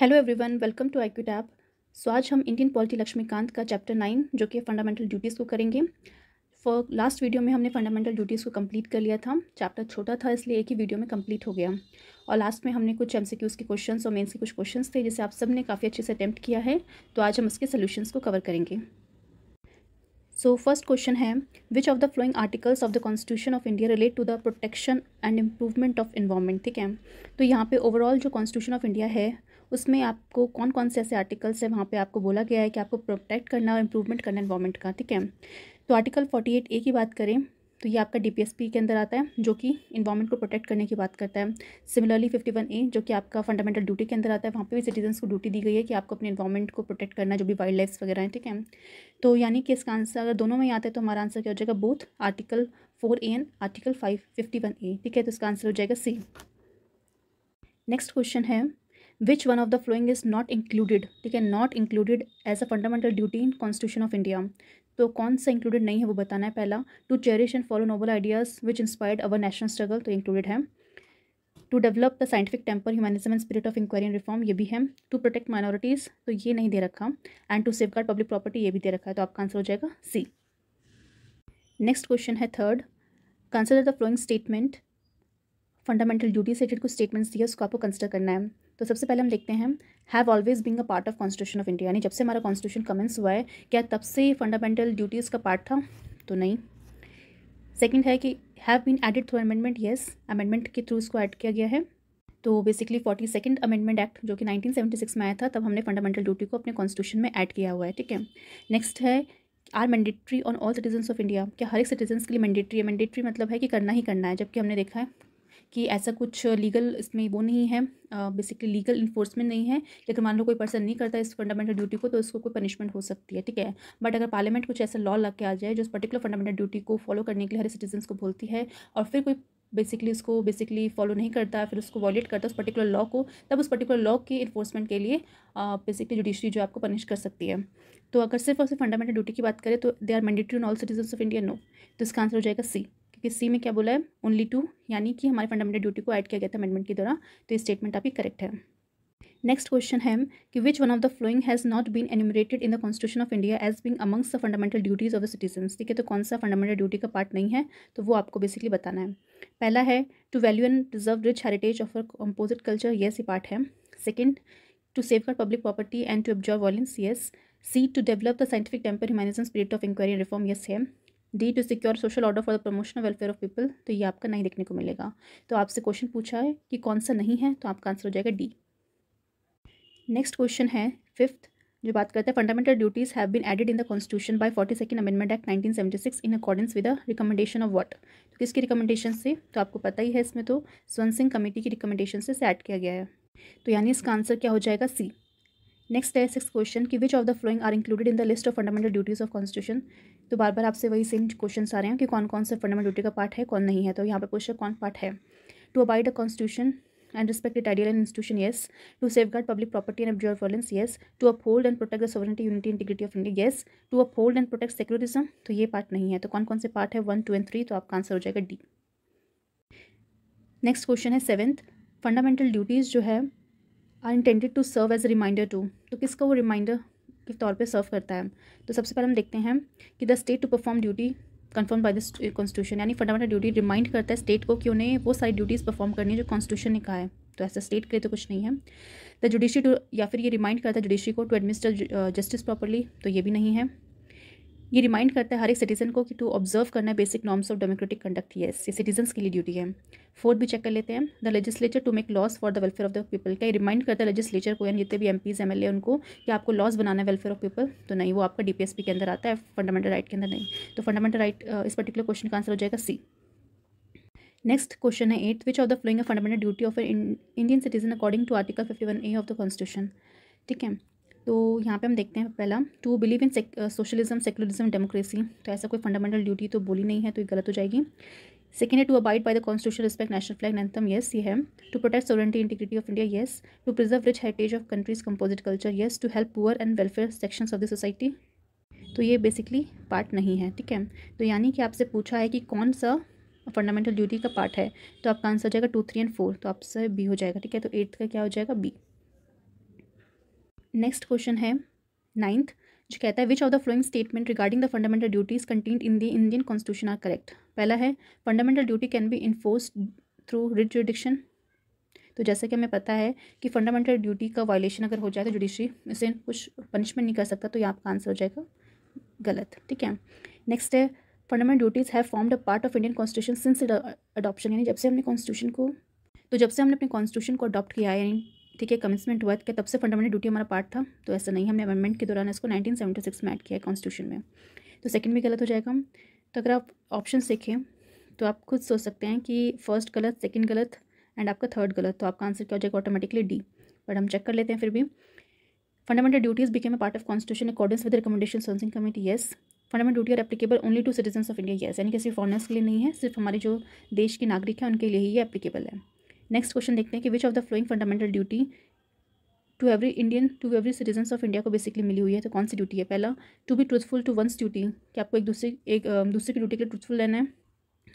hello everyone welcome to IQ tap so आज हम Indian polity Laxmikant का चैप्टर नाइन जो कि फंडामेंटल ड्यूटीज़ को करेंगे फॉर लास्ट वीडियो में हमने फंडामेंटल ड्यूटीज़ को कंप्लीट कर लिया था चैप्टर छोटा था इसलिए एक ही वीडियो में कंप्लीट हो गया और लास्ट में हमने कुछ एम के क्वेश्चन और मेन्स के कुछ क्वेश्चन थे जिसे आप सब ने काफ़ी अच्छे से अटैम्प्ट किया है तो आज हम उसके सोल्यूशन को कवर करेंगे सो फर्स्ट क्वेश्चन है which of the following articles of the constitution of India relate to the protection and improvement of environment ठीक है तो यहाँ पे ओवरऑल जो कॉन्स्टिट्यूशन ऑफ इंडिया है उसमें आपको कौन कौन से ऐसे आर्टिकल्स हैं वहाँ पे आपको बोला गया है कि आपको प्रोटेक्ट करना और इम्प्रूवमेंट करना इन्वायरमेंट का ठीक है तो आर्टिकल फोर्टी एट ए की बात करें तो ये आपका पी के अंदर आता है जो कि इन्वायरमेंट को प्रोटेक्ट करने की बात करता है सिमिलरली फिफ्टी वन ए जो कि आपका फंडामेंटल ड्यूटी के अंदर आता है वहाँ पर भी सिटीजन्स को ड्यूटी दी गई है कि आपको अपने इन्वायरमेंट को प्रोटेक्ट करना जो भी वाइल्ड लाइफ वगैरह हैं ठीक है तो यानी कि इसका आंसर अगर दोनों में आता है तो हमारा आंसर क्या हो जाएगा both article four A and article five fifty one A ठीक है तो इसका आंसर हो जाएगा सी नेक्स्ट क्वेश्चन है which one of the following is not included ठीक है not included as a fundamental duty in constitution of India तो कौन सा इंक्लूडेड नहीं है वो बताना है पहला to cherish and follow noble ideas which inspired our national struggle तो इंक्लूडेड है to develop the scientific temper humanism and spirit of inquiry and reform ये भी है टू प्रोटेक्ट माइनॉरिटीज़ तो ये नहीं दे रखा and to safeguard public property ये भी दे रखा है तो आपका आंसर हो जाएगा सी नेक्स्ट क्वेश्चन है third consider the following statement fundamental duty से जिनको स्टेटमेंट्स दिए उसको आपको कंसिडर करना है तो सबसे पहले हम देखते हैं have always being a part of constitution of India यानी जब से हमारा कॉन्स्टिट्यूशन कमेंस हुआ है क्या तब से फंडामेंटल ड्यूटीज़ का पार्ट था तो नहीं सेकेंड है कि have been added through amendment yes amendment के थ्रू इसको ऐड किया गया है तो basically forty second amendment act जो कि 1976 में आया था तब हमने फंडामेंटल ड्यूटी को अपने कॉन्स्टिट्यूशन में ऐड किया हुआ है ठीक है नेक्स्ट है are mandatory on all citizens of India क्या हर एक सिटीजन्स के लिए मैंडेट्री है मैंडेट्री मतलब है कि करना ही करना है जबकि हमने देखा है कि ऐसा कुछ लीगल इसमें वो नहीं है बेसिकली लीगल इन्फोर्समेंट नहीं है लेकिन मान लो कोई पर्सन नहीं करता इस फंडामेंटल ड्यूटी को तो उसको कोई पनिशमेंट हो सकती है ठीक है बट अगर पार्लियामेंट कुछ ऐसा लॉ लग के आ जाए जो उस पर्टिकुलर फंडामेंटल ड्यूटी को फॉलो करने के लिए हर सिटीजन को बोलती है और फिर कोई बेसिकली उसको बेसिकली फॉलो नहीं करता फिर उसको वॉलेट करता उस पर्टिकुलर लॉ को तब उस पर्टिकुलर लॉ के इन्फोर्समेंट के लिए बेसिकली जुडिशरी जो आपको पनिश कर सकती है तो अगर सिर्फ और सिर्फ फंडामेंटल ड्यूटी की बात करें तो they are mandatory on all citizen of India no तो इसका आंसर हो जाएगा सी किस सी में क्या बोला है ओनली टू यानी कि हमारे फंडामेंटल ड्यूटी को ऐड किया गया था अमेंडमेंट के द्वारा तो ये स्टेटमेंट आपकी करेक्ट है नेक्स्ट क्वेश्चन है कि which one of the following has not been enumerated in the constitution of India as being amongst the fundamental duties of the citizen ठीक है तो कौन सा फंडामेंटल ड्यूटी का पार्ट नहीं है तो वो आपको बेसिकली बताना है पहला है to value and preserve rich heritage of a composite culture yes ये पार्ट है सेकेंड टू सेव कर public property and to observe violence yes C to develop the scientific temper humanism spirit of inquiry reform yes है D to secure social order for the promotion welfare of people तो ये आपका नहीं देखने को मिलेगा तो आपसे क्वेश्चन पूछा है कि कौन सा नहीं है तो आपका आंसर हो जाएगा डी नेक्स्ट क्वेश्चन है फिफ्थ जो बात करते हैं fundamental duties have been added in the constitution by forty second amendment act nineteen seventy six in accordance with the recommendation of what तो किसकी रिकमेंडेशन से तो आपको पता ही है इसमें तो स्वन सिंह कमेटी की रिकमेंडेशन से ऐड किया गया है तो यानी इसका आंसर क्या हो जाएगा सी नेक्स्ट है सिक्स क्वेश्चन कि which of the following are included in the list of fundamental duties of constitution तो बार बार आपसे वही सेम क्वेश्चन आ रहे हैं कि कौन कौन से फंडामेंटल ड्यूटी का पार्ट है कौन नहीं है तो यहाँ पर क्वेश्चन कौन पार्ट है to abide the constitution and respected it ideal and institution yes to safeguard public property and observe violence yes to and protect protect the sovereignty unity integrity of india yes to uphold and protect secularism तो ये part नहीं है तो कौन कौन से part है one two and three तो आपका आंसर हो जाएगा डी नेक्स्ट क्वेश्चन है सेवेंथ फंडामेंटल ड्यूटीज़ जो है are intended to serve as reminder to तो किसका वो रिमाइंडर के तौर पे सर्व करता है तो सबसे पहले हम देखते हैं कि the state to perform duty confirm by the constitution यानी फंडामेंटल ड्यूटी रिमाइंड करता है स्टेट को कि उन्हें वो सारी ड्यूटीज़ परफॉर्म करनी है जो कॉन्स्टिट्यूशन ने कहा है तो ऐसा स्टेट के लिए तो कुछ नहीं है द जुडिशरी टू या फिर ये रिमाइंड करता है जुडिशरी को टू एडमिनिस्टर जस्टिस प्रॉपरली तो ये भी नहीं है ये रिमाइंड करता है हर एक सिटीजन को कि टू ऑब्जर्व करना basic norms of democratic conduct ये सिटीजन के लिए ड्यूटी है फोर्थ भी चेक कर लेते हैं the legislature to make laws for the welfare of the people क्या रिमाइंड करता है लेजिस्लेचर को यानी जितने भी एम पीज एम उनको कि आपको लॉस बनाना है वेलफेयर ऑफ पीपल तो नहीं वो आपका डी के अंदर आता है फंडामेंटल राइट के अंदर नहीं तो फंडामेंटल राइट इस पर्टिकुलर क्वेश्चन का आंसर हो जाएगा सी नेक्स्ट क्वेश्चन है at which of the following fundamental duty of Indian citizen according to article fifty one A of the constitution ठीक है तो यहाँ पे हम देखते हैं पहला to believe in socialism secularism democracy तो ऐसा कोई फंडामेंटल ड्यूटी तो बोली नहीं है तो ये गलत हो जाएगी सेकेंड है to abide by the constitution respect national flag anthem yes ये है to protect sovereignty integrity of India yes to preserve rich heritage of countries composite culture yes to help poor and welfare section of the society तो ये basically part नहीं है ठीक है तो यानी कि आपसे पूछा है कि कौन सा फंडामेंटल ड्यूटी का पार्ट है तो आपका आंसर हो जाएगा टू थ्री एंड फोर तो आपसे बी हो जाएगा ठीक है तो एट्थ का क्या हो जाएगा बी नेक्स्ट क्वेश्चन है नाइन्थ जो कहता है which of the following statement regarding the fundamental duties content in the Indian constitution are correct पहला है fundamental duty can be enforce through writ jurisdiction तो जैसे कि हमें पता है कि फंडामेंटल ड्यूटी का वायलेशन अगर हो जाए तो जुडिशरी इसे कुछ पनिशमेंट नहीं कर सकता तो ये आपका आंसर हो जाएगा गलत ठीक है नेक्स्ट है fundamental duties have formed a part of Indian constitution since adoption यानी जब से हमने कॉन्स्टिट्यूशन को तो जब से हमने अपने कॉन्स्टिट्यूशन को अडॉप्ट किया है यानी ठीक है कमेंसमेंट हुआ क्या तब से फंडामेंटल ड्यूटी हमारा पार्ट था तो ऐसा नहीं हमने अमेंडमेंट के दौरान इसको नाइनटीन सेवेंटी सिक्स में ऐड किया है कॉन्स्टिट्यूशन में तो सेकंड भी गलत हो जाएगा तो अगर आप ऑप्शन देखें तो आप खुद सोच सकते हैं कि फर्स्ट गलत सेकेंड गलत एंड आपका थर्ड गलत तो आपका आंसर क्या हो जाएगा ऑटोमेटिकली डी बट हम चेक कर लेते हैं फिर भी fundamental duties became a part of constitution according with recommendation Swaran committee yes fundamental duty are applicable only to citizen of India yes यानी कि सिर्फ फॉरनर्स के लिए नहीं है सिर्फ हमारे जो देश के नागरिक हैं उनके लिए ही ये एप्लीकेबल है नेक्स्ट क्वेश्चन देखते हैं कि which of the following fundamental duty to every Indian to every citizen of India को बेसिकली मिली हुई है तो कौन सी ड्यूटी है पहला to be truthful to one's duty कि आपको एक दूसरे एक दूसरे की ड्यूटी के लिए ट्रूथफुल रहना है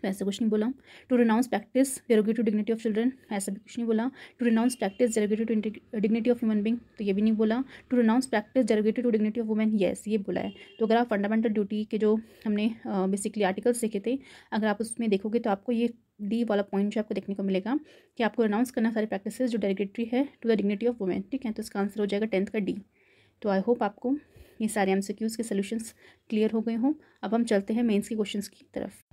वैसे कुछ नहीं बोला to renounce practice derogative dignity of children ऐसा भी कुछ नहीं बोला to renounce practice derogative dignity of human being तो ये भी नहीं बोला to renounce practice derogative to dignity of women yes ये बोला है तो अगर आप फंडामेंटल ड्यूटी के जो हमने बेसिकली आर्टिकल देखे थे अगर आप उसमें देखोगे तो आपको ये डी वाला पॉइंट जो आपको देखने को मिलेगा कि आपको अनाउंस करना सारे प्रैक्टिस जो डेरेगेटरी है to the dignity of women ठीक है तो इसका आंसर हो जाएगा टेंथ का डी तो आई होप आपको ये सारे एमसीक्यूज़ के सॉल्यूशंस क्लियर हो गए हों अब हम चलते हैं मेंस के क्वेश्चंस की तरफ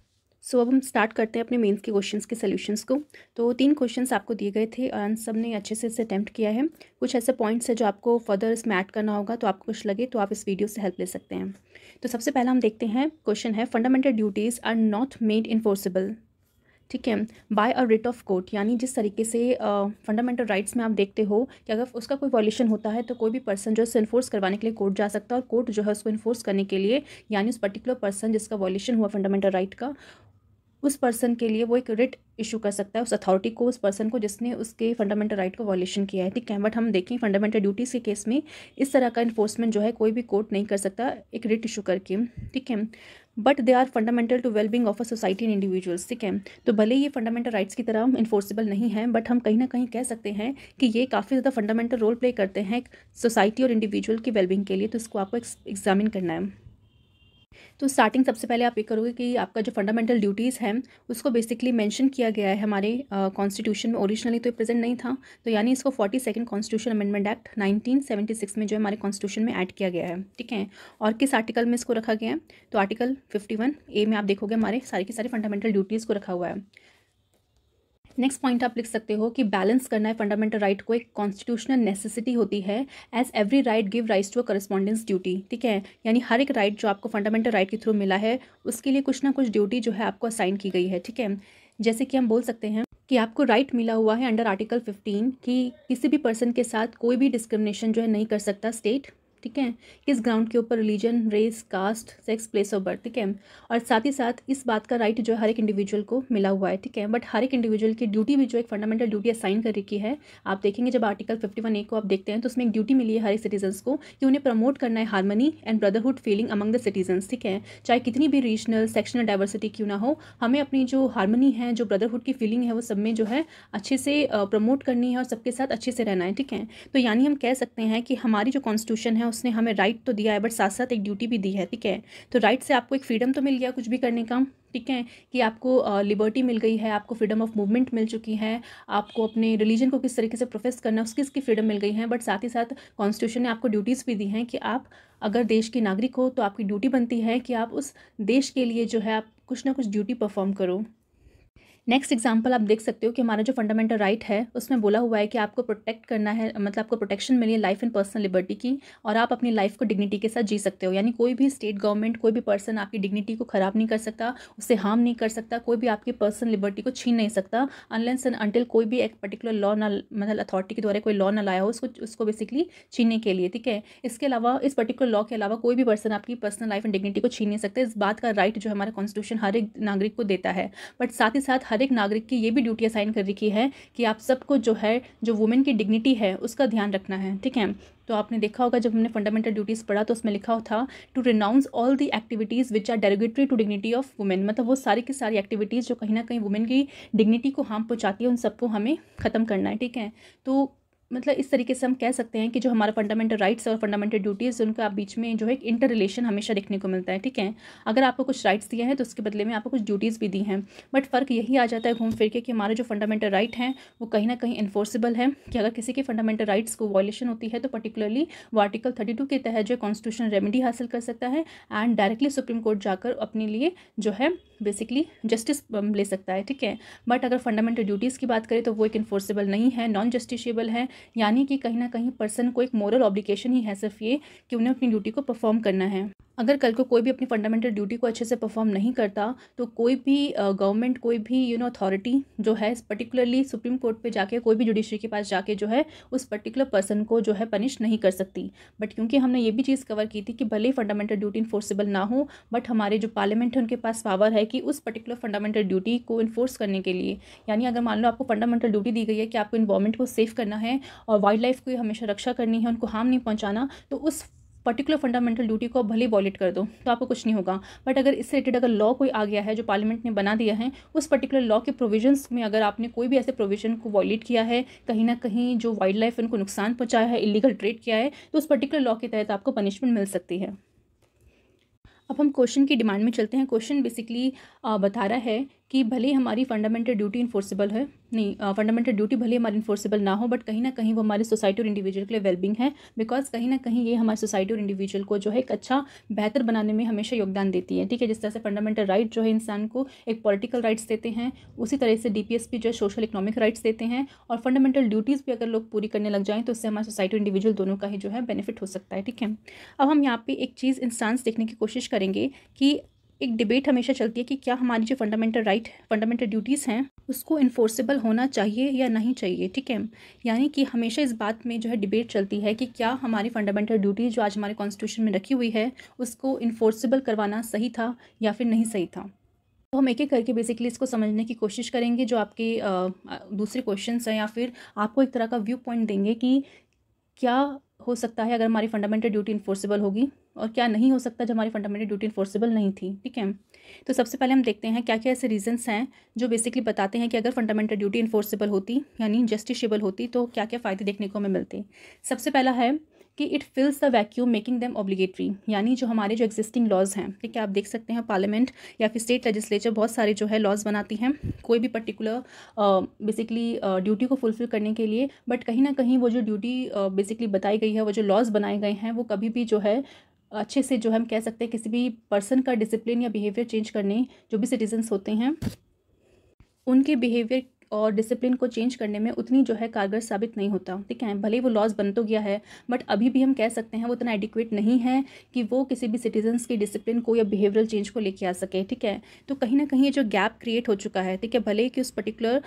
सो अब हम स्टार्ट करते हैं अपने मेंस के क्वेश्चंस के सॉल्यूशंस को तो तीन क्वेश्चंस आपको दिए गए थे और सब ने अच्छे से इसे अटैम्प्ट किया है कुछ ऐसे पॉइंट्स हैं जो आपको फर्दर इसमें ऐड करना होगा तो आपको कुछ लगे तो आप इस वीडियो से हेल्प ले सकते हैं तो सबसे पहला हम देखते हैं क्वेश्चन है fundamental duties are not made enforceable ठीक है by a writ of court यानी जिस तरीके से फंडामेंटल uh, राइट्स में आप देखते हो कि अगर उसका कोई वॉल्यूशन होता है तो कोई भी पर्सन जो है इन्फोर्स करवाने के लिए कोर्ट जा सकता है और कोर्ट जो है उसको इन्फोर्स करने के लिए यानी उस पर्टिकुलर पर्सन जिसका वॉल्यूशन हुआ फंडामेंटल राइट का उस पर्सन के लिए वो एक रिट इशू कर सकता है उस अथॉरिटी को उस पर्सन को जिसने उसके फंडामेंटल राइट को वॉलेशन किया है ठीक है बट हम देखें फंडामेंटल ड्यूटीज़ के केस में इस तरह का इन्फोर्समेंट जो है कोई भी कोर्ट नहीं कर सकता एक रिट इशू करके ठीक है but they are fundamental to wellbeing of a society and individuals ठीक है तो भले ये फंडामेंटल राइट्स की तरह इन्फोर्सेबल नहीं है बट हम कहीं ना कहीं कह सकते हैं कि ये काफ़ी ज़्यादा फंडामेंटल रोल प्ले करते हैं सोसाइटी और इंडिविजुअल की वेलबिंग के लिए तो इसको आपको एग्जामिन करना है तो स्टार्टिंग सबसे पहले आप ये करोगे कि आपका जो फंडामेंटल ड्यूटीज़ हैं उसको बेसिकली मेंशन किया गया है हमारे कॉन्स्टिट्यूशन में ओरिजिनली तो प्रेजेंट नहीं था तो यानी इसको forty second constitution amendment act 1976 में जो है हमारे कॉन्स्टिट्यूशन में ऐड किया गया है ठीक है और किस आर्टिकल में इसको रखा गया है तो आर्टिकल फिफ्टी ए में आप देखोगे हमारे सारे के सारे फंडामेंटल ड्यूटीज़ को रखा हुआ है नेक्स्ट पॉइंट आप लिख सकते हो कि बैलेंस करना है फंडामेंटल राइट right को एक कॉन्स्टिट्यूशनल नेसेसिटी होती है as every right give right to a correspondence duty ठीक है यानी हर एक राइट right जो आपको फंडामेंटल राइट right के थ्रू मिला है उसके लिए कुछ ना कुछ ड्यूटी जो है आपको असाइन की गई है ठीक है जैसे कि हम बोल सकते हैं कि आपको राइट मिला हुआ है अंडर आर्टिकल 15 कि किसी भी पर्सन के साथ कोई भी डिस्क्रिमिनेशन जो है नहीं कर सकता स्टेट ठीक है किस ग्राउंड के ऊपर religion race caste sex place of birth ठीक है और साथ ही साथ इस बात का राइट जो हर एक इंडिविजुअल को मिला हुआ है ठीक है बट हर एक इंडिविजुअल की ड्यूटी भी जो एक फंडामेंटल ड्यूटी असाइन कर रखी है आप देखेंगे जब आर्टिकल फिफ्टी वन ए को आप देखते हैं तो उसमें एक ड्यूटी मिली है हर एक सिटीजन्स को कि उन्हें प्रमोट करना है harmony and brotherhood feeling among the citizens ठीक है चाहे कितनी भी रीजनल सेक्शनल डाइवर्सिटी क्यों ना हो हमें अपनी जो हारमनी है जो ब्रदरहुड की फीलिंग है वो सब में जो है अच्छे से प्रमोट करनी है और सबके साथ अच्छे से रहना है ठीक है तो यानी हम कह सकते हैं कि हमारी जो कॉन्स्टिट्यूशन है उसने हमें राइट तो दिया है बट साथ साथ एक ड्यूटी भी दी है ठीक है तो राइट से आपको एक फ्रीडम तो मिल गया कुछ भी करने का ठीक है कि आपको लिबर्टी मिल गई है आपको फ्रीडम ऑफ मूवमेंट मिल चुकी है आपको अपने रिलीजन को किस तरीके से प्रोफेस करना उसकी इसकी फ्रीडम मिल गई है बट साथ ही साथ कॉन्स्टिट्यूशन ने आपको ड्यूटीज़ भी दी हैं कि आप अगर देश के नागरिक हो तो आपकी ड्यूटी बनती है कि आप उस देश के लिए जो है आप कुछ ना कुछ ड्यूटी परफॉर्म करो नेक्स्ट एग्जाम्पल आप देख सकते हो कि हमारा जो फंडामेंटल राइट right है उसमें बोला हुआ है कि आपको प्रोटेक्ट करना है मतलब आपको प्रोटेक्शन मिली लाइफ एंड पर्सनल लिबर्टी की और आप अपनी लाइफ को डिग्निटी के साथ जी सकते हो यानी कोई भी स्टेट गवर्नमेंट कोई भी पर्सन आपकी डिग्निटी को ख़राब नहीं कर सकता उससे हार्म नहीं कर सकता कोई भी आपकी पर्सनल लिबर्टी को छीन नहीं सकता अनलेंस एंड अनटिल कोई भी एक पर्टिकुलर लॉ ना मतलब अथॉरिटी के द्वारा कोई लॉ ना लाया हो उसको उसको बेसिकली छीनने के लिए ठीक है इसके अलावा इस पर्टिकुलर लॉ के अलावा कोई भी पर्सन आपकी पर्सनल लाइफ एंड डिग्निटी को छीन नहीं सकता इस बात का राइट जो हमारा कॉन्स्टिट्यूशन हर एक नागरिक को देता है बट साथ ही साथ हर हर एक नागरिक की ये भी ड्यूटी असाइन कर रखी है कि आप सबको जो है जो वुमेन की डिग्निटी है उसका ध्यान रखना है ठीक है तो आपने देखा होगा जब हमने फंडामेंटल ड्यूटीज़ पढ़ा तो उसमें लिखा था to renounce all the activities which are derogatory to dignity of women मतलब वो सारी की सारी एक्टिविटीज़ जो कहीं ना कहीं वुमेन की डिग्निटी को हार्म पहुँचाती है उन सबको हमें ख़त्म करना है ठीक है तो मतलब इस तरीके से हम कह सकते हैं कि जो हमारा फंडामेंटल राइट्स और फंडामेंटल ड्यूटीज़ उनका आप बीच में जो है एक इंटर रिलेशन हमेशा देखने को मिलता है ठीक है अगर आपको कुछ राइट्स दिए हैं तो उसके बदले में आपको कुछ ड्यूटीज़ भी दी हैं बट फ़र्क यही आ जाता है घूम फिर के कि हमारे जो फंडामेंटल राइट हैं वो कहीं ना कहीं इन्फोर्सिबल है कि अगर किसी के फंडामेंटल राइट्स को वॉयलेशन होती है तो पर्टिकुलरली वो आर्टिकल थर्टी के तहत जो कॉन्स्टिट्यूशन रेमेडी हासिल कर सकता है एंड डायरेक्टली सुप्रीम कोर्ट जाकर अपने लिए जो है बेसिकली जस्टिस um, ले सकता है ठीक है बट अगर फंडामेंटल ड्यूटीज़ की बात करें तो वो एक इन्फोर्सिबल नहीं है नॉन जस्टिशियबल है यानी कि कहीं ना कहीं पर्सन को एक मॉरल ऑब्लिकेशन ही है सिर्फ ये कि उन्हें अपनी ड्यूटी को परफॉर्म करना है अगर कल को कोई भी अपनी फंडामेंटल ड्यूटी को अच्छे से परफॉर्म नहीं करता तो कोई भी गवर्नमेंट कोई भी यू नो अथॉरिटी जो है पर्टिकुलरली सुप्रीम कोर्ट पे जाके कोई भी जुडिशरी के पास जाके जो है उस पर्टिकुलर पर्सन को जो है पनिश नहीं कर सकती बट क्योंकि हमने ये भी चीज़ कवर की थी कि भले ही फंडामेंटल ड्यूटी इन्फोर्सेबल ना हो बट हमारे जो पार्लियामेंट है उनके पास पावर है कि उस पर्टिकुलर फंडामेंटल ड्यूटी को इन्फोर्स करने के लिए यानी अगर मान लो आपको फंडामेंटल ड्यूटी दी गई है कि आपको इन्वायरमेंट को सेफ करना है और वाइल्ड लाइफ की हमेशा रक्षा करनी है उनको हार्म नहीं पहुँचाना तो उस पर्टिकुलर फंडामेंटल ड्यूटी को भले वॉलेट कर दो तो आपको कुछ नहीं होगा बट अगर इससे रिलेटेड अगर लॉ कोई आ गया है जो पार्लियामेंट ने बना दिया है उस पर्टिकुलर लॉ के प्रोविजंस में अगर आपने कोई भी ऐसे प्रोविजन को वॉलेट किया है कहीं ना कहीं जो वाइल्ड लाइफ उनको नुकसान पहुँचाया है इलीगल ट्रेड किया है तो उस पर्टिकुलर लॉ के तहत आपको पनिशमेंट मिल सकती है अब हम क्वेश्चन की डिमांड में चलते हैं क्वेश्चन बेसिकली बता रहा है कि भले हमारी फंडामेंटल ड्यूटी इन्फोर्सेबल है नहीं फंडामेंटल ड्यूटी भले हमारी इन्फोर्सेबल ना हो बट कहीं ना कहीं वो हमारे सोसाइटी और इंडिविजुअल के लिए वेलबिंग है बिकॉज कहीं ना कहीं ये हमारी सोसाइटी और इंडिविजुअल को जो है एक अच्छा बेहतर बनाने में हमेशा योगदान देती है ठीक है जिस तरह से फंडामेंटल राइट जो है इंसान को एक पॉलिटिकल राइट्स देते हैं उसी तरह से डी जो है सोशल इकोनॉमिक राइट्स देते हैं और फंडामेंटल ड्यूटीज़ भी अगर लोग पूरी करने लग जाएँ तो इससे हमारी सोसाइटी और इंडिविजुअल दोनों का ही जो है बेनिफिट हो सकता है ठीक है अब हम यहाँ पर एक चीज़ इंसान देखने की कोशिश करेंगे कि एक डिबेट हमेशा चलती है कि क्या हमारी जो फंडामेंटल राइट फंडामेंटल ड्यूटीज़ हैं उसको इन्फोर्सेबल होना चाहिए या नहीं चाहिए ठीक है यानी कि हमेशा इस बात में जो है डिबेट चलती है कि क्या हमारी फंडामेंटल ड्यूटी जो आज हमारे कॉन्स्टिट्यूशन में रखी हुई है उसको इन्फोर्सेबल करवाना सही था या फिर नहीं सही था तो हम एक एक करके बेसिकली इसको समझने की कोशिश करेंगे जो आपके आ, दूसरे क्वेश्चन हैं या फिर आपको एक तरह का व्यू पॉइंट देंगे कि क्या हो सकता है अगर हमारी फंडामेंटल ड्यूटी इन्फोर्सेबल होगी और क्या नहीं हो सकता जो हमारी फंडामेंटल ड्यूटी इन्फोर्सेबल नहीं थी ठीक है तो सबसे पहले हम देखते हैं क्या क्या ऐसे रीजंस हैं जो बेसिकली बताते हैं कि अगर फंडामेंटल ड्यूटी इन्फोर्सेबल होती यानी जस्टिशेबल होती तो क्या क्या फ़ायदे देखने को हमें मिलते सबसे पहला है कि it fills the vacuum making them obligatory यानी जो हमारे जो एग्जिस्टिंग लॉज हैं ठीक है आप देख सकते हैं पार्लियामेंट या फिर स्टेट लेजिस्लेचर बहुत सारे जो है लॉज बनाती हैं कोई भी पर्टिकुलर बेसिकली ड्यूटी को फुलफिल करने के लिए बट कहीं ना कहीं वो जो ड्यूटी बेसिकली uh, बताई गई है वो जो लॉज बनाए गए हैं वो कभी भी जो है अच्छे से जो हम कह सकते हैं किसी भी पर्सन का डिसिप्लिन या बिहेवियर चेंज करने जो भी सिटीजन्स होते हैं उनके बिहेवियर और डिसिप्लिन को चेंज करने में उतनी जो है कारगर साबित नहीं होता ठीक है भले वो लॉज बन तो गया है बट अभी भी हम कह सकते हैं वो उतना एडिक्वेट नहीं है कि वो किसी भी सिटीजन्स की डिसिप्लिन को या बिहेवियरल चेंज को लेके आ सके ठीक है तो कहीं ना कहीं ये जो गैप क्रिएट हो चुका है ठीक है भले कि उस पर्टिकुलर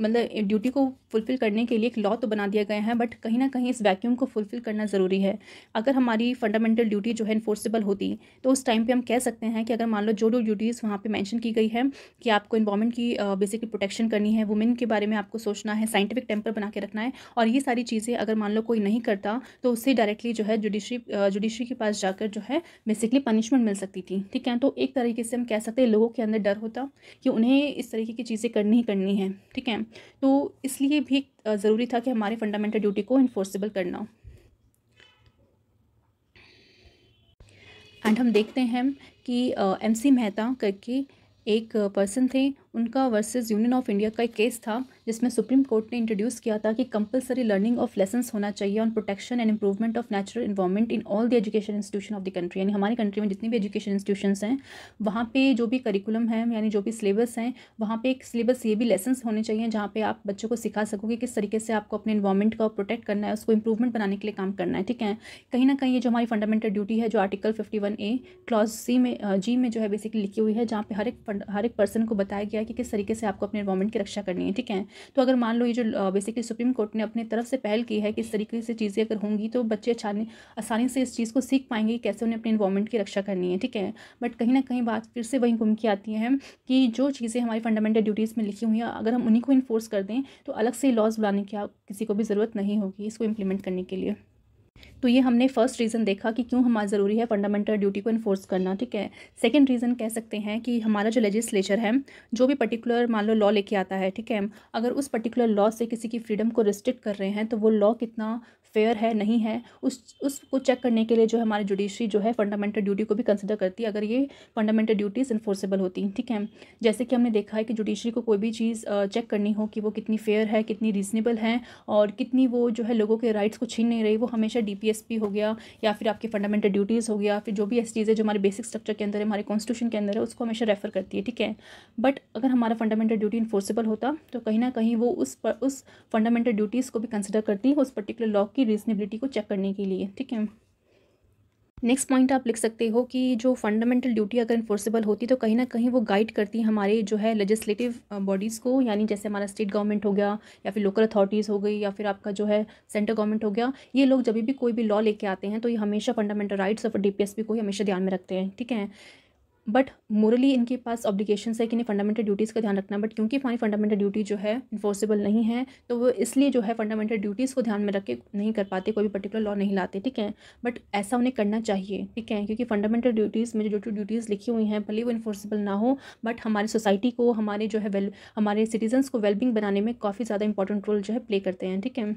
मतलब ड्यूटी को फुलफ़िल करने के लिए एक लॉ तो बना दिया गया है बट कहीं ना कहीं इस वैक्यूम को फुलफ़िल करना ज़रूरी है अगर हमारी फंडामेंटल ड्यूटी जो है इन्फोर्सेबल होती तो उस टाइम पर हम कह सकते हैं कि अगर मान लो जो जो ड्यूटीज़ वहाँ पर मैंशन की गई है कि आपको इन्वॉर्मेंट की बेसिकली प्रोटेक्शन करनी है वुमेन के बारे में आपको सोचना है साइंटिफिक टेम्पर बना के रखना है और ये सारी चीज़ें अगर मान लो कोई नहीं करता तो उससे डायरेक्टली जो है जुडिशरी जुडिशरी के पास जाकर जो है बेसिकली पनिशमेंट मिल सकती थी ठीक है तो एक तरीके से हम कह सकते हैं लोगों के अंदर डर होता कि उन्हें इस तरीके की चीज़ें करनी ही करनी है ठीक है तो इसलिए भी ज़रूरी था कि हमारे फंडामेंटल ड्यूटी को इन्फोर्सिबल करना एंड हम देखते हैं कि एम सी मेहता करके एक पर्सन थे उनका वर्सेस यूनियन ऑफ इंडिया का एक केस था जिसमें सुप्रीम कोर्ट ने इंट्रोड्यूस किया था कि कंपलसरी लर्निंग ऑफ लेसन्स होना चाहिए on protection and improvement of natural environment in all the education institution of the country यानी हमारी कंट्री में जितनी भी एजुकेशन इंस्टीट्यूशन हैं वहाँ पे जो भी करिकुलम है यानी जो भी सिलेबस हैं वहाँ पे एक सिलेबस ये भी लेसन्स होने चाहिए जहाँ पे आप बच्चों को सिखा सको कि किस तरीके से आपको अपने इन्वायरमेंट का प्रोटेक्ट करना है उसको इंप्रूवमेंट बनाने के लिए काम करना है ठीक है कहीं ना कहीं ये जो हमारी फंडामेंटल ड्यूटी है जो article fifty one A clause C में जी में जो है बेसिकली लिखी हुई है जहाँ पे हर एक हर एक पर्सन को बताया गया है कि किस तरीके से आपको अपने इन्वायरमेंट की रक्षा करनी है ठीक है तो अगर मान लो ये जो बेसिकली सुप्रीम कोर्ट ने अपने तरफ से पहल की है कि इस तरीके से चीज़ें अगर होंगी तो बच्चे आसानी आसानी से इस चीज़ को सीख पाएंगे कि कैसे उन्हें अपने इन्वायरमेंट की रक्षा करनी है ठीक है बट कहीं ना कहीं बात फिर से वहीं घूम के आती है कि जो चीज़ें हमारी फंडामेंटल ड्यूटीज़ में लिखी हुई हैं अगर हम उन्हीं को इन्फोर्स कर दें तो अलग से लॉज बुलाने की किसी को भी ज़रूरत नहीं होगी इसको इम्प्लीमेंट करने के लिए तो ये हमने फर्स्ट रीज़न देखा कि क्यों हमारा ज़रूरी है फंडामेंटल ड्यूटी को इन्फोर्स करना ठीक है सेकेंड रीज़न कह सकते हैं कि हमारा जो लेजिस्लेचर है जो भी पर्टिकुलर मान लो लॉ लेके आता है ठीक है अगर उस पर्टिकुलर लॉ से किसी की फ्रीडम को रिस्ट्रिक्ट कर रहे हैं तो वो लॉ कितना फेयर है नहीं है उस उसको चेक करने के लिए जो हमारी जुडिशरी जो है फंडामेंटल ड्यूटी को भी कंसिडर करती है अगर ये फंडामेंटल ड्यूटीज़ इन्फोर्सेबल होती हैं ठीक है जैसे कि हमने देखा है कि जुडिशरी को कोई भी चीज़ चेक करनी हो कि वो कितनी फेयर है कितनी रीज़नेबल है और कितनी वो जो है लोगों के राइट्स को छीन नहीं रही वो हमेशा डी टीपीएसपी हो गया या फिर आपकी फंडामेंटल ड्यूटीज़ हो गया फिर जो भी एस है जो हमारे बेसिक स्ट्रक्चर के अंदर है हमारे कॉन्स्टिट्यूशन के अंदर है उसको हमेशा रेफर करती है ठीक है बट अगर हमारा फंडामेंटल ड्यूटी इन्फोर्सेबल होता तो कहीं ना कहीं वो उस पर उस फंडामेंटल ड्यूटीज़ को भी कंसिडर करती है उस पर्टिकुलर लॉ की रीजनेबिलिटी को चेक करने के लिए ठीक है नेक्स्ट पॉइंट आप लिख सकते हो कि जो फंडामेंटल ड्यूटी अगर इन्फोर्सेबल होती तो कहीं ना कहीं वो गाइड करती है हमारे जो है लेजिस्लेटिव बॉडीज़ को यानी जैसे हमारा स्टेट गवर्नमेंट हो गया या फिर लोकल अथॉरिटीज़ हो गई या फिर आपका जो है सेंट्रल गवर्नमेंट हो गया ये लोग जब भी कोई भी लॉ लेके आते हैं तो ये हमेशा फंडामेंटल राइट्स और डी को ही हमेशा ध्यान में रखते हैं ठीक है बट मोरली इनके पास ऑब्लिगेशन है कि इन्हें फंडामेंटल ड्यूटीज़ का ध्यान रखना बट क्योंकि हमारी फंडामेंटल ड्यूटी जो है इन्फोर्सिबल नहीं है तो वो इसलिए जो है फंडामेंटल ड्यूटीज़ को ध्यान में रख के नहीं कर पाते कोई भी पर्टिकुलर लॉ नहीं लाते ठीक है बट ऐसा उन्हें करना चाहिए ठीक है क्योंकि फंडामेंटल ड्यूटीज़ में जो ड्यूटी ड्यूटीज़ लिखी हुई हैं भले वो इन्फोर्सिबल ना हो बट हमारी सोसाइटी को हमारे जो है वेल हमारे सिटीजन्स को वेलबिंग बनाने में काफ़ी ज़्यादा इंपॉर्टेंट रोल जो है प्ले करते हैं ठीक है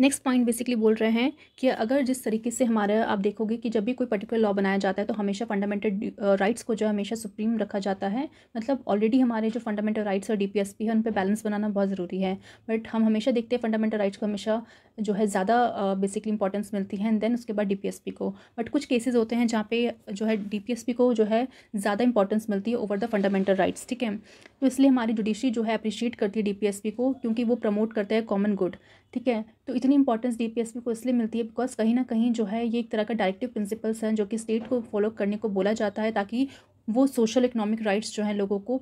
नेक्स्ट पॉइंट बेसिकली बोल रहे हैं कि अगर जिस तरीके से हमारा आप देखोगे कि जब भी कोई पर्टिकुलर लॉ बनाया जाता है तो हमेशा फंडामेंटल राइट्स uh, को जो है हमेशा सुप्रीम रखा जाता है मतलब ऑलरेडी हमारे जो फंडामेंटल राइट्स और डी पी एस पी है उन पर बैलेंस बनाना बहुत ज़रूरी है बट हम हमेशा देखते हैं फंडामेंटल राइट्स को हमेशा जो है ज़्यादा बेसिकली uh, इंपॉर्टेंस मिलती है एंड देन उसके बाद डी पी एस पी को बट कुछ केसेज होते हैं जहाँ पे जो है डी पी एस पी को जो है ज़्यादा इंपॉर्टेंस मिलती है ओवर द फंडामेंटल राइट्स ठीक है तो इसलिए हमारी जुडिशरी जो है अप्रिशिएट करती है डी पी एस पी को क्योंकि वो प्रमोट करता है कॉमन गुड ठीक है तो इतनी इंपॉर्टेंस डीपीएसपी को इसलिए मिलती है बिकॉज कहीं ना कहीं जो है ये एक तरह का डायरेक्टिव प्रिंसिपल्स हैं जो कि स्टेट को फॉलो करने को बोला जाता है ताकि वो सोशल इकोनॉमिक राइट्स जो हैं लोगों को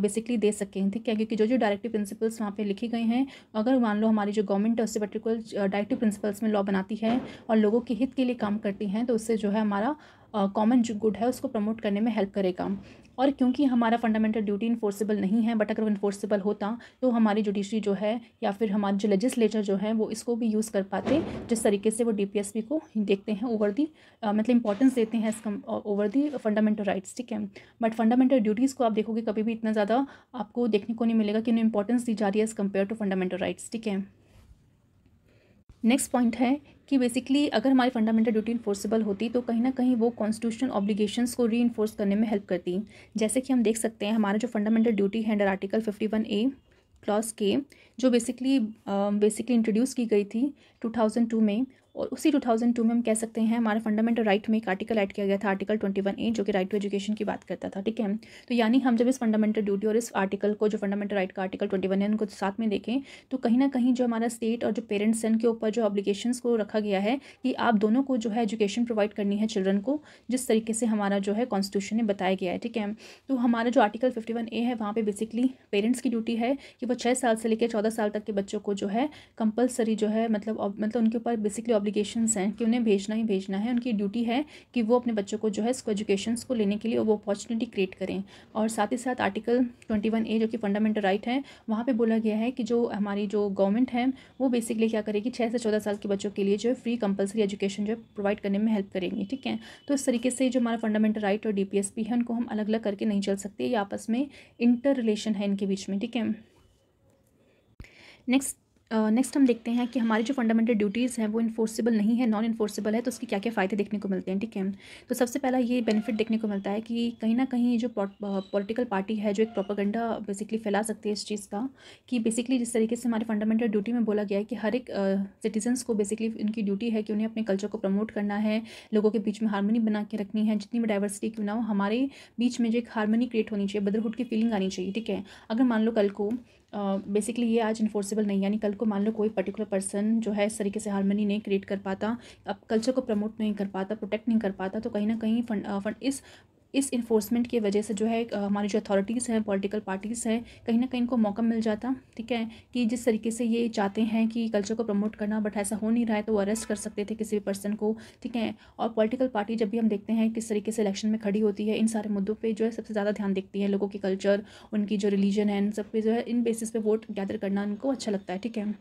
बेसिकली दे सकें ठीक है क्योंकि जो जो डायरेक्टिव प्रिंसिपल्स वहाँ पे लिखे गए हैं अगर मान लो हमारी जो गवर्नमेंट है उससे पर्टिकुलर डायरेक्टिव प्रिंसिपल्स में लॉ बनाती है और लोगों के हित के लिए काम करती हैं तो उससे जो है हमारा कॉमन जो गुड है उसको प्रमोट करने में हेल्प करेगा और क्योंकि हमारा फंडामेंटल ड्यूटी इन्फोर्सेबल नहीं है बट अगर वो इन्फोर्सेबल होता तो हमारी जुडिशरी जो है या फिर हमारे जो लेजिस्लेचर जो है वो इसको भी यूज़ कर पाते जिस तरीके से वो डी को देखते हैं ओवर दी मतलब इंपॉर्टेंस देते हैं ओवर दी फंडामेंटल राइट्स ठीक है बट फंडामेंटल ड्यूटीज़ को आप देखोगे कभी भी इतना ज़्यादा आपको देखने को नहीं मिलेगा कि उन्हें इंपॉर्टेंस दी जा रही है as compare to fundamental rights ठीक है नेक्स्ट पॉइंट है कि बेसिकली अगर हमारी फंडामेंटल ड्यूटी इन्फोर्सेबल होती तो कहीं ना कहीं वो कॉन्स्टिट्यूशनल ऑब्लिगेशंस को री करने में हेल्प करती जैसे कि हम देख सकते हैं हमारा जो फंडामेंटल ड्यूटी है under article fifty one A class के जो बेसिकली बेसिकली इंट्रोड्यूस की गई थी टू में और उसी 2002 में हम कह सकते हैं हमारे फंडामेंटल राइट में एक आर्टिकल ऐड किया गया था आर्टिकल 21 ए जो कि राइट टू एजुकेशन की बात करता था ठीक है तो यानी हम जब इस फंडामेंटल ड्यूटी और इस आर्टिकल को जो फंडामेंटल राइट का आर्टिकल ट्वेंटी वन है उनको साथ में देखें तो कहीं ना कहीं जो हमारा स्टेट और जो पेरेंट्स हैं उनके ऊपर जो ऑब्लिगेशन को रखा गया है कि आप दोनों को जो है एजुकेशन प्रोवाइड करनी है चिल्ड्रन को जिस तरीके से हमारा जो है कॉन्स्टिट्यूशन में बताया गया है ठीक है तो हमारा जो आर्टिकल फिफ्टी वन ए है वहाँ पर बेसिकली पेरेंट्स की ड्यूटी है कि वो छः साल से लेकर चौदह साल तक के बच्चों को जो है कंपलसरी जो है मतलब मतलब उनके ऊपर बेसिकली ऑब्लिगेशन हैं कि उन्हें भेजना ही भेजना है उनकी ड्यूटी है कि वो अपने बच्चों को जो है इसको एजुकेशन को लेने के लिए वो अपॉर्चुनिटी क्रिएट करें और साथ ही साथ आर्टिकल ट्वेंटी वन ए जो कि फंडामेंटल राइट है वहाँ पर बोला गया है कि जो हमारी जो गवर्नमेंट है वो बेसिकली क्या करेगी छः से चौदह साल के बच्चों के लिए जो है फ्री कंपलसरी एजुकेशन जो है प्रोवाइड करने में हेल्प करेंगी ठीक है तो इस तरीके से जो हमारा फंडामेंटल राइट और डी है उनको हम अलग अलग करके नहीं चल सकते ये आपस में इंटर रिलेशन है इनके बीच में ठीक है नेक्स्ट नेक्स्ट हम देखते हैं कि हमारी जो फंडामेंटल ड्यूटीज़ हैं वो इन्फोर्सिबल नहीं है नॉन इन्फोर्सिबल है तो उसके क्या क्या फ़ायदे देखने को मिलते हैं ठीक है तो सबसे पहला ये बेनिफिट देखने को मिलता है कि कहीं ना कहीं जो पॉलिटिकल पार्टी है जो एक प्रोपागेंडा बेसिकली फैला सकती है इस चीज़ का कि बेसिकली जिस तरीके से हमारे फंडामेंटल ड्यूटी में बोला गया है कि हर एक सिटीजन्स uh, को बेसिकली उनकी ड्यूटी है कि उन्हें अपने कल्चर को प्रमोट करना है लोगों के बीच में हारमोनी बना के रखनी है जितनी भी डाइवर्सिटी क्यों ना हो हमारे बीच में जो एक हारमोनी क्रिएट होनी चाहिए ब्रदरहुड की फीलिंग आनी चाहिए ठीक है अगर मान लो कल को बेसिकली ये आज इन्फोर्सेबल नहीं यानी कल को मान लो कोई पर्टिकुलर पर्सन जो है इस तरीके से हारमोनी नहीं क्रिएट कर पाता अब कल्चर को प्रमोट नहीं कर पाता प्रोटेक्ट नहीं कर पाता तो कहीं ना कहीं फंड फंड इस इस इन्फोर्समेंट की वजह से जो है हमारी जो अथॉरिटीज़ हैं पॉलिटिकल पार्टीज़ हैं कहीं ना कहीं इनको मौका मिल जाता ठीक है कि जिस तरीके से ये चाहते हैं कि कल्चर को प्रमोट करना बट ऐसा हो नहीं रहा है तो वो अरेस्ट कर सकते थे किसी भी पर्सन को ठीक है और पॉलिटिकल पार्टी जब भी हम देखते हैं किस तरीके से इलेक्शन में खड़ी होती है इन सारे मुद्दों पर जो है सबसे ज़्यादा ध्यान देखती है लोगों की कल्चर उनकी जो रिलीजन है इन सब पे जो है इन बेसिस पे वोट गैदर करना उनको अच्छा लगता है ठीक है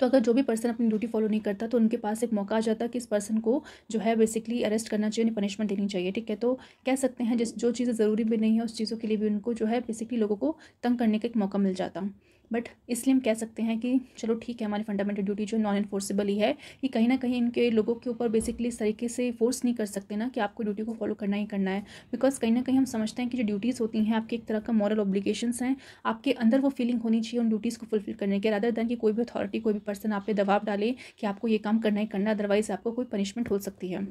तो अगर जो भी पर्सन अपनी ड्यूटी फॉलो नहीं करता तो उनके पास एक मौका आ जाता कि इस पर्सन को जो है बेसिकली अरेस्ट करना चाहिए पनिशमेंट देनी चाहिए ठीक है तो कह सकते हैं जिस जो चीज़ें ज़रूरी भी नहीं है उस चीज़ों के लिए भी उनको जो है बेसिकली लोगों को तंग करने का एक मौका मिल जाता बट इसलिए हम कह सकते हैं कि चलो ठीक है हमारी फंडामेंटल ड्यूटी जो नॉन इन्फोर्सेबल ही है कि कहीं ना कहीं इनके लोगों के ऊपर बेसिकली इस तरीके से फोर्स नहीं कर सकते ना कि आपको ड्यूटी को फॉलो करना ही करना है बिकॉज कहीं ना कहीं हम समझते हैं कि जो ड्यूटीज़ होती हैं आपकी एक तरह का मॉरल ऑब्लिगेशंस हैं आपके अंदर वो फीलिंग होनी चाहिए उन ड्यूटीज़ को फुलफिल करने के रादर दैन कि कोई भी अथॉरिटी कोई भी पर्सन आप पे दबाव डाले कि आपको ये काम करना ही करना अदरवाइज़ आपको कोई पनिशमेंट हो सकती है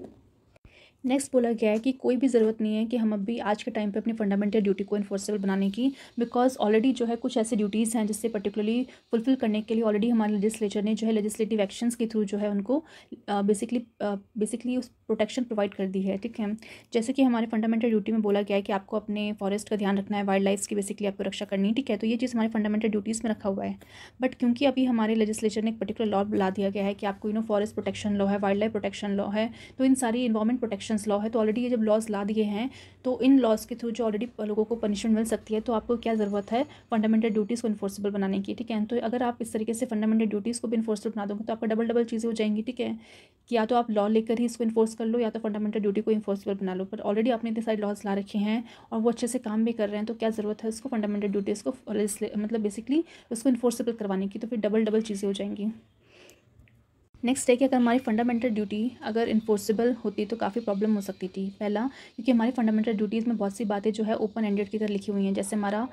नेक्स्ट बोला गया है कि कोई भी ज़रूरत नहीं है कि हम अभी आज के टाइम पे अपनी फंडामेंटल ड्यूटी को इन्फोर्सेबल बनाने की बिकॉज ऑलरेडी जो है कुछ ऐसे ड्यूटीज़ हैं जिससे पर्टिकुलरली फुलफिल करने के लिए ऑलरेडी हमारे लेजिस्लेचर ने जो है लेजिस्लेटिव एक्शंस के थ्रू जो है उनको बेसिकली बेसिकली उस प्रोटेक्शन प्रोवाइड कर दी है ठीक है जैसे कि हमारे फंडामेंटल ड्यूटी में बोला गया है कि आपको अपने फॉरेस्ट का ध्यान रखना है वाइल्ड लाइफ की बेसिकली आपको रक्षा करनी है ठीक है तो ये चीज़ हमारे फंडामेंटल ड्यूटीज़ में रखा हुआ है बट क्योंकि अभी हमारे लेजिस्लेचर ने एक पर्टिकुलर लॉ बुला दिया गया है कि आपको you know forest protection law है वाइल्ड लाइफ प्रोटेक्शन लॉ है तो इन सारी इन्वायरमेंट प्रोटेक्शन सेक्शंस लॉ है तो ऑलरेडी ये जब लॉज ला दिए हैं तो इन लॉज के थ्रू जो ऑलरेडी लोगों को पनिशमेंट मिल सकती है तो आपको क्या ज़रूरत है फंडामेंटल ड्यूटीज़ को इन्फोर्सेबल बनाने की ठीक है तो अगर आप इस तरीके से फंडामेंटल ड्यूटीज़ को भी इन्फोर्सेबल बना दोगे तो आपका डबल डबल चीज़ें हो जाएंगी ठीक है कि या तो आप लॉ लेकर ही इसको इन्फोर्स कर लो या तो फंडामेंटल ड्यूटी को इन्फोर्सबल बना लो पर ऑलरेडी आपने इतने सारे लॉज ला रखे हैं और वो अच्छे से काम भी कर रहे हैं तो क्या ज़रूरत है उसको फंडामेंटल ड्यूटीज़ को मतलब बेसिकली उसको इन्फोर्सेबल करवाने की तो फिर डबल डबल चीज़ें हो जाएंगी नेक्स्ट है कि अगर हमारी फंडामेंटल ड्यूटी अगर इन्फोर्सिबल होती तो काफ़ी प्रॉब्लम हो सकती थी पहला क्योंकि हमारी फंडामेंटल ड्यूटीज़ में बहुत सी बातें जो है ओपन एंडेड की तरह लिखी हुई हैं जैसे हमारा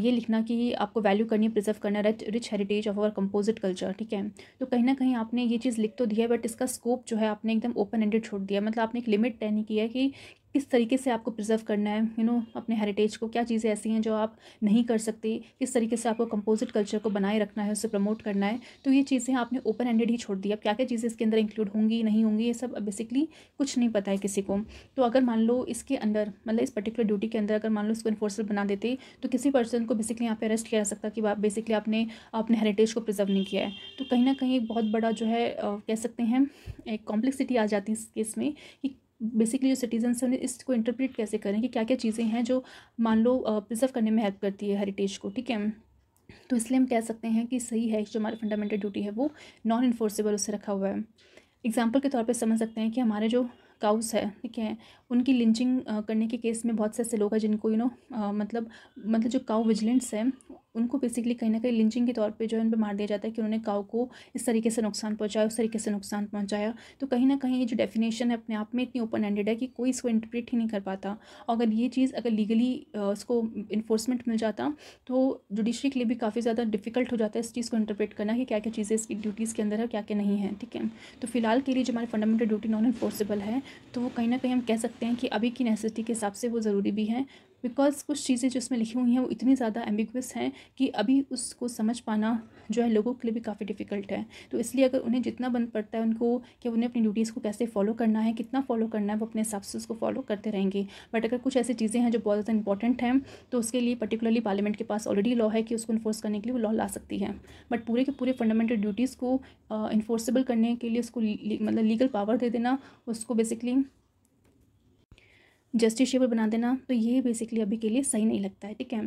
ये लिखना कि आपको वैल्यू करनी है प्रिजर्व करना है rich heritage of our composite culture ठीक है तो कहीं ना कहीं आपने ये चीज़ लिख तो दिया है बट इसका स्कोप जो है आपने एकदम ओपन एंडेड छोड़ दिया मतलब आपने एक लिमिट तय नहीं किया है कि किस तरीके से आपको प्रिजर्व करना है यू you नो know, अपने हेरिटेज को क्या चीज़ें ऐसी हैं जो आप नहीं कर सकते किस तरीके से आपको कंपोजिट कल्चर को बनाए रखना है उसे प्रमोट करना है तो ये चीज़ें आपने ओपन एंडेड ही छोड़ दी अब क्या क्या चीज़ें इसके अंदर इंक्लूड होंगी नहीं होंगी ये सब बेसिकली कुछ नहीं पता है किसी को तो अगर मान लो इसके अंदर मतलब इस पर्टिकुलर ड्यूटी के अंदर अगर मान लो इसको इन्फोर्सर बना देते तो किसी पर्सन को बेसिकली यहाँ पर अरेस्ट किया जा सकता कि बेसिकली आपने अपने हेरिटेज को प्रिजर्व नहीं किया है तो कहीं ना कहीं एक बहुत बड़ा जो है कह सकते हैं एक कॉम्प्लेक्सिटी आ जाती है इस केस में कि बेसिकली जो सिटीजन हैं इसको इंटरप्रेट कैसे करें कि क्या क्या चीज़ें हैं जो मान लो प्रिजर्व करने में हेल्प करती है हेरिटेज को ठीक है तो इसलिए हम कह सकते हैं कि सही है जो हमारी फंडामेंटल ड्यूटी है वो नॉन इन्फोर्सेबल उससे रखा हुआ है एग्जाम्पल के तौर पर समझ सकते हैं कि हमारे जो काउस है ठीक है उनकी लिंचिंग करने के केस में बहुत से ऐसे लोग हैं जिनको यू नो मतलब मतलब जो काउ विजिलेंट्स हैं उनको बेसिकली कहीं ना कहीं लिंचिंग के तौर पे जो है उन पर मार दिया जाता है कि उन्होंने काउ को इस तरीके से नुकसान पहुंचाया उस तरीके से नुकसान पहुंचाया तो कहीं ना कहीं ये जो डेफिनेशन है अपने आप में इतनी ओपन एंडेड है कि कोई इसको इंटरप्रेट ही नहीं कर पाता अगर ये चीज़ अगर लीगली उसको इन्फोर्समेंट मिल जाता तो जुडिशरी के लिए भी काफ़ी ज़्यादा डिफिकल्ट हो जाता है इस चीज़ को इंटरप्रेट करना कि क्या क्या चीज़ें इसकी ड्यूटीज़ के अंदर है क्या क्या नहीं है ठीक है तो फिलहाल के लिए जो हमारी फंडामेंटल ड्यूटी नॉन इन्फोर्सेबल है तो वो कहीं ना कहीं हम कह सकते सकते हैं कि अभी की नेसेसिटी के हिसाब से वो ज़रूरी भी हैं बिकॉज कुछ चीज़ें जो उसमें लिखी हुई हैं वो इतनी ज़्यादा एम्बिगस हैं कि अभी उसको समझ पाना जो है लोगों के लिए भी काफ़ी डिफ़िकल्ट है तो इसलिए अगर उन्हें जितना बन पड़ता है उनको कि उन्हें अपनी ड्यूटीज़ को कैसे फॉलो करना है कितना फॉलो करना है वो अपने हिसाब से उसको फॉलो करते रहेंगे बट अगर कुछ ऐसी चीज़ें हैं जो बहुत ज़्यादा इंपॉर्टेंट हैं तो उसके लिए पर्टिकुलरली पार्लियामेंट के पास ऑलरेडी लॉ है कि उसको इन्फोर्स करने के लिए वो लॉ ला सकती है बट पूरे के पूरे फंडामेंटल ड्यूटीज़ को इन्फोर्सेबल करने के लिए उसको मतलब लीगल पावर दे देना उसको बेसिकली जस्टिस शेपर बना देना तो ये बेसिकली अभी के लिए सही नहीं लगता है ठीक है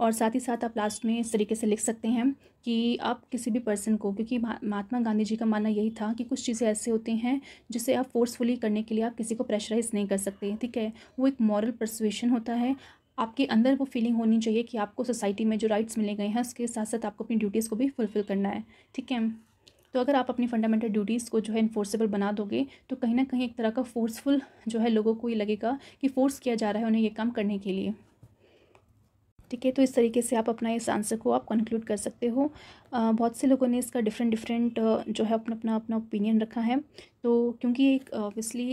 और साथ ही साथ आप लास्ट में इस तरीके से लिख सकते हैं कि आप किसी भी पर्सन को क्योंकि महात्मा गांधी जी का मानना यही था कि कुछ चीज़ें ऐसे होती हैं जिसे आप फोर्सफुली करने के लिए आप किसी को प्रेशराइज नहीं कर सकते ठीक है वो एक मॉरल परसुएशन होता है आपके अंदर वो फीलिंग होनी चाहिए कि आपको सोसाइटी में जो राइट्स मिले गए हैं उसके साथ साथ आपको अपनी ड्यूटीज़ को भी फुलफ़िल करना है ठीक है तो अगर आप अपनी फंडामेंटल ड्यूटीज़ को जो है इन्फोर्सेबल बना दोगे तो कहीं ना कहीं एक तरह का फोर्सफुल जो है लोगों को ये लगेगा कि फ़ोर्स किया जा रहा है उन्हें ये काम करने के लिए ठीक है तो इस तरीके से आप अपना इस आंसर को आप कंक्लूड कर सकते हो आ, बहुत से लोगों ने इसका डिफरेंट डिफरेंट जो है अपना अपना अपना ओपिनियन रखा है तो क्योंकि एक ऑब्वियसली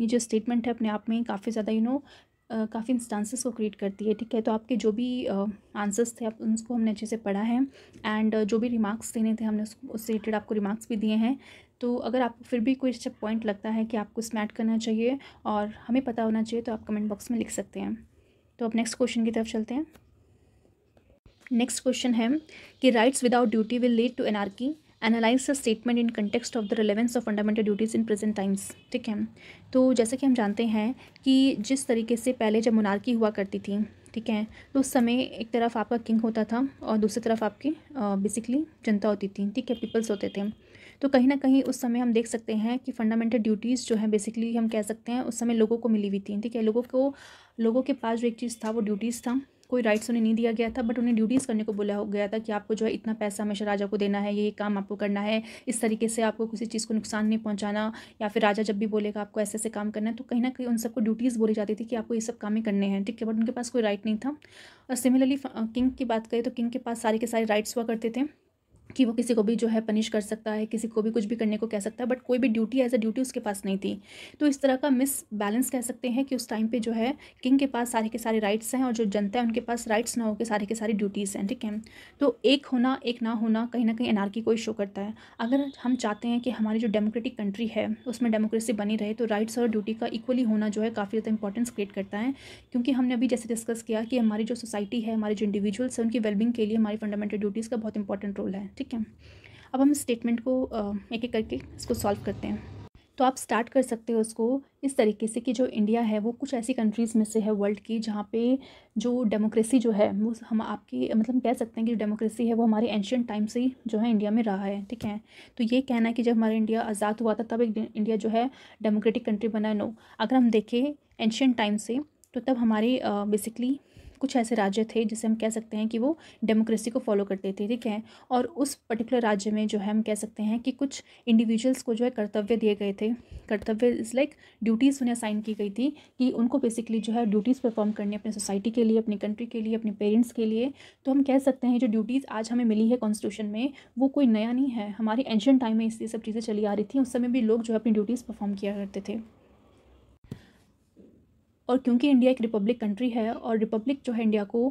ये जो स्टेटमेंट है अपने आप में काफ़ी ज़्यादा यू नो काफ़ी इंस्टांसिस को क्रिएट करती है ठीक है तो आपके जो भी आंसर्स थे आप उनको हमने अच्छे से पढ़ा है एंड जो भी रिमार्क्स देने थे हमने उससे रिलेटेड आपको रिमार्क्स भी दिए हैं तो अगर आपको फिर भी कोई अच्छा पॉइंट लगता है कि आपको इसमें ऐड करना चाहिए और हमें पता होना चाहिए तो आप कमेंट बॉक्स में लिख सकते हैं तो आप नेक्स्ट क्वेश्चन की तरफ चलते हैं नेक्स्ट क्वेश्चन है कि rights without duty will lead to anarchy analyse the statement in context of the relevance of fundamental duties in present times ठीक है तो जैसे कि हम जानते हैं कि जिस तरीके से पहले जब मुनारकी हुआ करती थी ठीक है तो उस समय एक तरफ आपका किंग होता था और दूसरी तरफ आपकी बेसिकली जनता होती थी ठीक है पीपल्स होते थे तो कहीं ना कहीं उस समय हम देख सकते हैं कि फंडामेंटल ड्यूटीज़ जो है बेसिकली हम कह सकते हैं उस समय लोगों को मिली हुई थी ठीक है लोगों को लोगों के पास जो एक चीज़ था वो ड्यूटीज़ था कोई राइट्स उन्हें नहीं दिया गया था बट उन्हें ड्यूटीज़ करने को बोला गया था कि आपको जो है इतना पैसा हमेशा राजा को देना है ये काम आपको करना है इस तरीके से आपको किसी चीज़ को नुकसान नहीं पहुँचाना या फिर राजा जब भी बोलेगा आपको ऐसे ऐसे काम करना है तो कहीं ना कहीं उन सबको ड्यूटीज़ बोली जाती थी कि आपको ये सब काम ही करने हैं ठीक है बट उनके पास कोई राइट नहीं था और सिमिलरली किंग की बात करें तो किंग के पास सारे के सारे राइट्स हुआ करते थे कि वो किसी को भी जो है पनिश कर सकता है किसी को भी कुछ भी करने को कह सकता है बट कोई भी ड्यूटी एज अ ड्यूटी उसके पास नहीं थी तो इस तरह का मिस बैलेंस कह सकते हैं कि उस टाइम पे जो है किंग के पास सारे के सारे राइट्स हैं और जो जनता है उनके पास राइट्स ना हो के सारे के सारे ड्यूटीज़ हैं ठीक है तो एक होना एक ना होना कहीं ना कहीं एनआर को ही शो करता है अगर हम चाहते हैं कि हमारी जो डेमोक्रेटिक कंट्री है उसमें डेमोक्रेसी बनी रहे तो राइट्स और ड्यूटी का इक्वली होना जो है काफ़ी ज़्यादा इंपॉर्टेंस क्रिएट करता है क्योंकि हमने अभी जैसे डिस्कस किया कि हमारी जो सोसाइटी है हमारे जो इंडिविजुअल्स हैं उनकी वेलबिंग के लिए हमारी फंडामेंटल ड्यूटीज़ का बहुत इंपॉर्टेंट रोल है ठीक है अब हम स्टेटमेंट को एक एक करके इसको सॉल्व करते हैं तो आप स्टार्ट कर सकते हो उसको इस तरीके से कि जो इंडिया है वो कुछ ऐसी कंट्रीज़ में से है वर्ल्ड की जहाँ पे जो डेमोक्रेसी जो है वो हम आपकी मतलब कह सकते हैं कि जो डेमोक्रेसी है वो हमारे एंशियट टाइम से ही जो है इंडिया में रहा है ठीक है तो ये कहना है कि जब हमारा इंडिया आज़ाद हुआ था तब एक इंडिया जो है डेमोक्रेटिक कंट्री बना नो अगर हम देखें एनशियट टाइम से तो तब हमारे बेसिकली कुछ ऐसे राज्य थे जिसे हम कह सकते हैं कि वो डेमोक्रेसी को फॉलो करते थे ठीक है और उस पर्टिकुलर राज्य में जो है हम कह सकते हैं कि कुछ इंडिविजुअल्स को जो है कर्तव्य दिए गए थे कर्तव्य इज़ लाइक ड्यूटीज़ उन्हें असाइन की गई थी कि उनको बेसिकली जो है ड्यूटीज़ परफॉर्म करनी अपनी सोसाइटी के लिए अपनी कंट्री के लिए अपने पेरेंट्स के लिए तो हम कह सकते हैं जो ड्यूटीज़ आज हमें मिली है कॉन्स्टिट्यूशन में वो कोई नया नहीं है हमारे एंशियन टाइम में इस सब चीज़ें चली आ रही थी उस समय भी लोग जो है अपनी ड्यूटीज़ परफॉर्म किया करते थे और क्योंकि इंडिया एक रिपब्लिक कंट्री है और रिपब्लिक जो है इंडिया को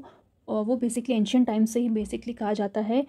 वो बेसिकली एंशियन टाइम से ही बेसिकली कहा जाता है